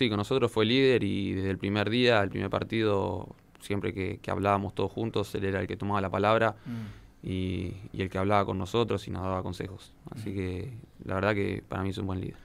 Sí, con nosotros fue líder y desde el primer día, el primer partido, siempre que, hablábamos todos juntos, él era el que tomaba la palabra mm. y, el que hablaba con nosotros y nos daba consejos. Así mm. que la verdad que para mí es un buen líder.